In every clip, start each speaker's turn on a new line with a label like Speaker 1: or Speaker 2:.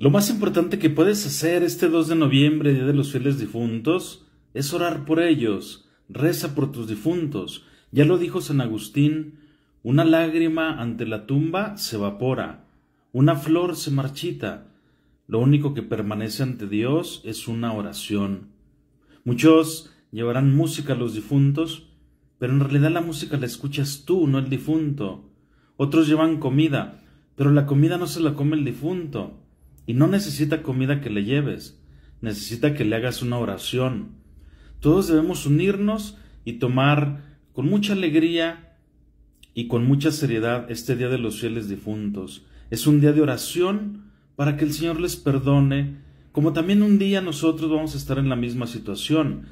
Speaker 1: Lo más importante que puedes hacer este 2 de noviembre, Día de los Fieles Difuntos, es orar por ellos. Reza por tus difuntos. Ya lo dijo San Agustín, una lágrima ante la tumba se evapora, una flor se marchita. Lo único que permanece ante Dios es una oración. Muchos llevarán música a los difuntos, pero en realidad la música la escuchas tú, no el difunto. Otros llevan comida, pero la comida no se la come el difunto. Y no necesita comida que le lleves, necesita que le hagas una oración. Todos debemos unirnos y tomar con mucha alegría y con mucha seriedad este Día de los Fieles Difuntos. Es un día de oración para que el Señor les perdone, como también un día nosotros vamos a estar en la misma situación.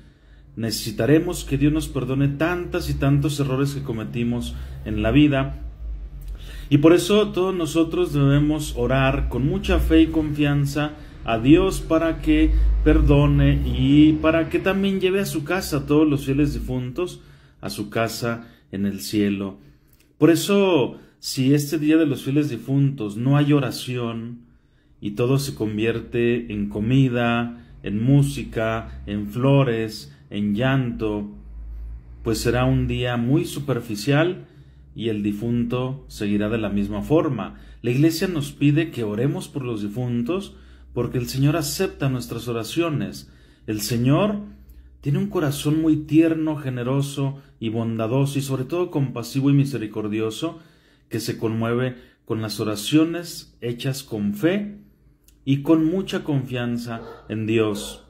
Speaker 1: Necesitaremos que Dios nos perdone tantas y tantos errores que cometimos en la vida y por eso todos nosotros debemos orar con mucha fe y confianza a Dios para que perdone y para que también lleve a su casa a todos los fieles difuntos, a su casa en el cielo. Por eso, si este día de los fieles difuntos no hay oración y todo se convierte en comida, en música, en flores, en llanto, pues será un día muy superficial y el difunto seguirá de la misma forma. La Iglesia nos pide que oremos por los difuntos porque el Señor acepta nuestras oraciones. El Señor tiene un corazón muy tierno, generoso y bondadoso y sobre todo compasivo y misericordioso que se conmueve con las oraciones hechas con fe y con mucha confianza en Dios.